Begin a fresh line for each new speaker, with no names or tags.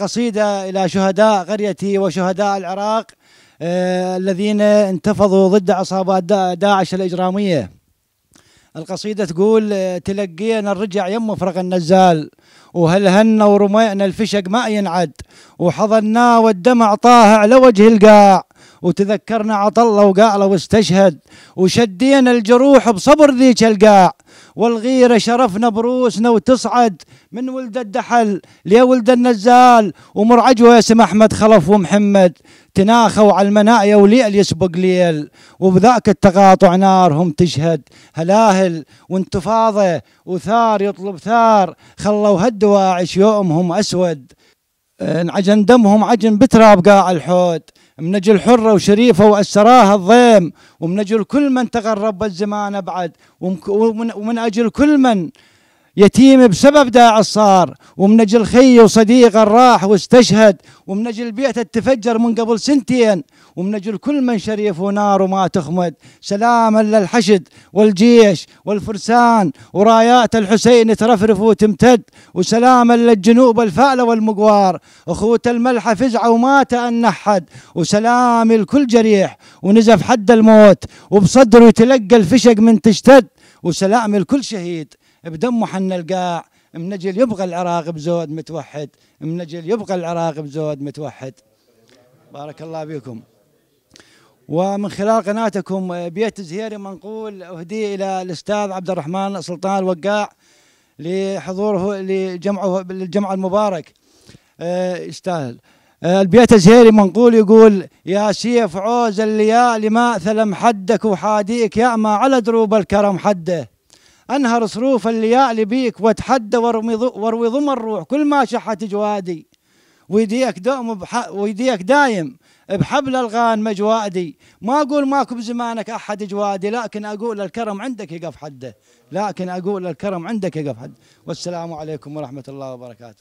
قصيدة إلى شهداء قريتي وشهداء العراق آه، الذين انتفضوا ضد عصابات داعش الإجرامية القصيدة تقول آه، تلقينا الرجع يم مفرق النزال وهلهنا ورمينا الفشق ما ينعد وحضناه والدمع طاهع لوجه القاع وتذكرنا عطلة وقاع واستشهد وشدينا الجروح بصبر ذيك القاع والغيرة شرفنا بروسنا وتصعد من ولد الدحل ليا ولد النزال يا سم أحمد خلف ومحمد تناخوا على المنايا وليل يسبق ليل وبذاك التقاطع نارهم تشهد هلاهل وانتفاضة وثار يطلب ثار خلوا هالدواعش يومهم أسود انعجن دمهم عجن بتراب قاع الحوت من أجل حرة وشريفة وأسراها الضيم ومن أجل كل من تغرب بالزمان أبعد ومن أجل كل من يتيم بسبب داع صار ومن اجل خيه وصديقه راح واستشهد ومن اجل بيته تفجر من قبل سنتين ومن اجل كل من شريف ونار وما تخمد سلاما للحشد والجيش والفرسان ورايات الحسين ترفرف وتمتد وسلاما للجنوب الفألة والمقوار اخوة الملحة فزعة ومات النحد وسلام لكل جريح ونزف حد الموت وبصدره يتلقى الفشق من تشتد وسلام لكل شهيد بدمه حنا القاع من اجل يبقى العراق بزود متوحد من اجل يبقى العراق بزود متوحد بارك الله بكم ومن خلال قناتكم آه، بيت زهيري منقول اهدي الى الاستاذ عبد الرحمن سلطان الوقاع لحضوره لجمعه للجمع المبارك آه، يستاهل آه، البيت الزهيري منقول يقول يا سيف عوز الليالي ما ثلم حدك وحاديك يا ما على دروب الكرم حده أنهر صروف الليالي بيك واتحدى واروي ضم الروح كل ما شحت جوادي ويديك دوم بح... ويديك دايم بحبل الغان مجوادي ما اقول ماكو بزمانك احد جوادي لكن اقول الكرم عندك يقف حده لكن اقول الكرم عندك يقف حده والسلام عليكم ورحمه الله وبركاته